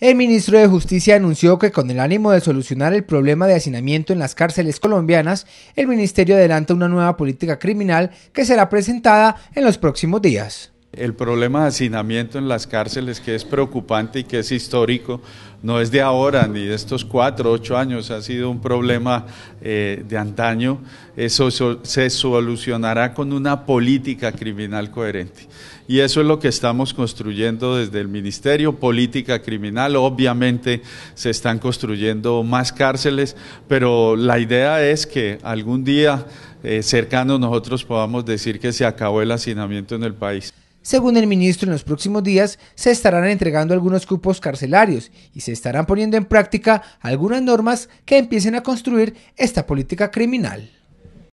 El ministro de Justicia anunció que con el ánimo de solucionar el problema de hacinamiento en las cárceles colombianas, el ministerio adelanta una nueva política criminal que será presentada en los próximos días. El problema de hacinamiento en las cárceles, que es preocupante y que es histórico, no es de ahora ni de estos cuatro, ocho años, ha sido un problema eh, de antaño. Eso, se solucionará con una política criminal coherente. Y eso es lo que estamos construyendo desde el Ministerio, política criminal. Obviamente se están construyendo más cárceles, pero la idea es que algún día eh, cercano nosotros podamos decir que se acabó el hacinamiento en el país. Según el ministro, en los próximos días se estarán entregando algunos cupos carcelarios y se estarán poniendo en práctica algunas normas que empiecen a construir esta política criminal.